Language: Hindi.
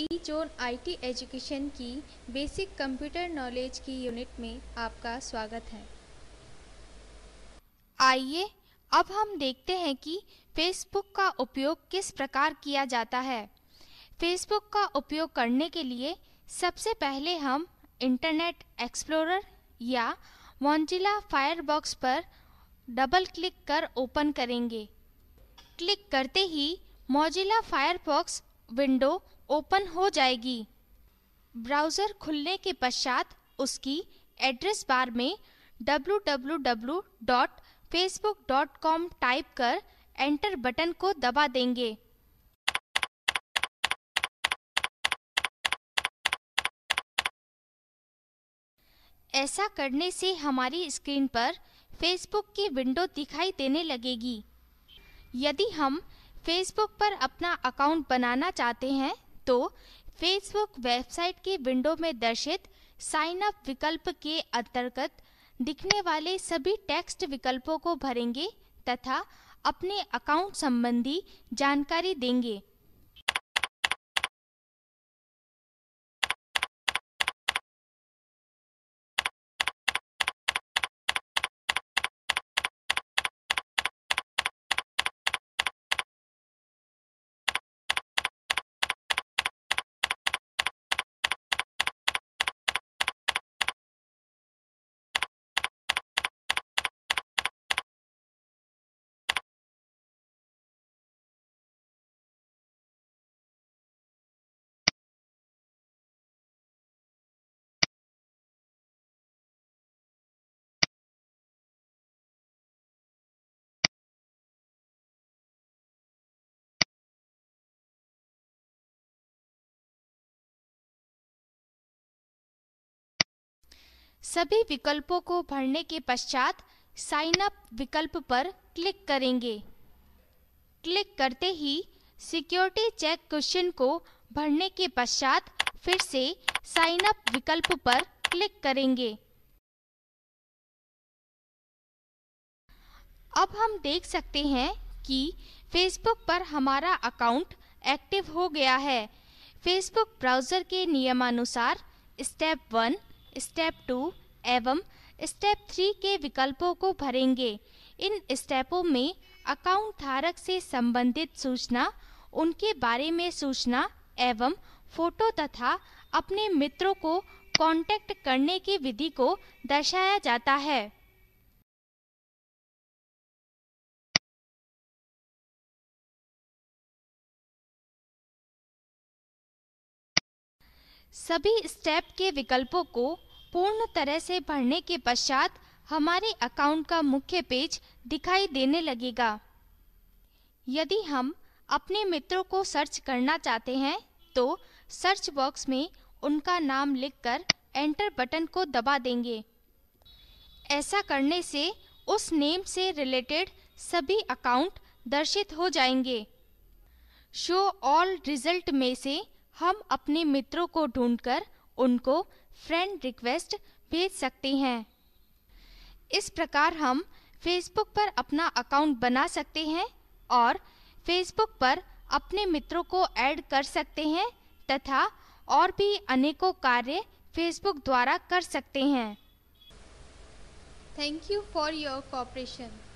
ई जोन आई एजुकेशन की बेसिक कंप्यूटर नॉलेज की यूनिट में आपका स्वागत है आइए अब हम देखते हैं कि फेसबुक का उपयोग किस प्रकार किया जाता है फेसबुक का उपयोग करने के लिए सबसे पहले हम इंटरनेट एक्सप्लोरर या मॉन्जिला फायरबॉक्स पर डबल क्लिक कर ओपन करेंगे क्लिक करते ही मोजिला फायरबॉक्स विंडो ओपन हो जाएगी ब्राउज़र खुलने के पश्चात उसकी एड्रेस बार में www.facebook.com टाइप कर एंटर बटन को दबा देंगे ऐसा करने से हमारी स्क्रीन पर फेसबुक की विंडो दिखाई देने लगेगी यदि हम फेसबुक पर अपना अकाउंट बनाना चाहते हैं तो फेसबुक वेबसाइट की विंडो में दर्शित साइन अप विकल्प के अंतर्गत दिखने वाले सभी टेक्स्ट विकल्पों को भरेंगे तथा अपने अकाउंट संबंधी जानकारी देंगे सभी विकल्पों को भरने के पश्चात साइन अप विकल्प पर क्लिक करेंगे क्लिक करते ही सिक्योरिटी चेक क्वेश्चन को भरने के पश्चात फिर से साइन अप विकल्प पर क्लिक करेंगे अब हम देख सकते हैं कि फेसबुक पर हमारा अकाउंट एक्टिव हो गया है फेसबुक ब्राउज़र के नियमानुसार स्टेप वन स्टेप टू एवं स्टेप थ्री के विकल्पों को भरेंगे इन स्टेपों में अकाउंट धारक से संबंधित सूचना उनके बारे में सूचना एवं फोटो तथा अपने मित्रों को कांटेक्ट करने की विधि को दर्शाया जाता है सभी स्टेप के विकल्पों को पूर्ण तरह से भरने के पश्चात हमारे अकाउंट का मुख्य पेज दिखाई देने लगेगा यदि हम अपने मित्रों को सर्च करना चाहते हैं तो सर्च बॉक्स में उनका नाम लिखकर एंटर बटन को दबा देंगे ऐसा करने से उस नेम से रिलेटेड सभी अकाउंट दर्शित हो जाएंगे शो ऑल रिजल्ट में से हम अपने मित्रों को ढूंढकर उनको फ्रेंड रिक्वेस्ट भेज सकते हैं इस प्रकार हम फेसबुक पर अपना अकाउंट बना सकते हैं और फेसबुक पर अपने मित्रों को ऐड कर सकते हैं तथा और भी अनेकों कार्य फेसबुक द्वारा कर सकते हैं thank you for your corporation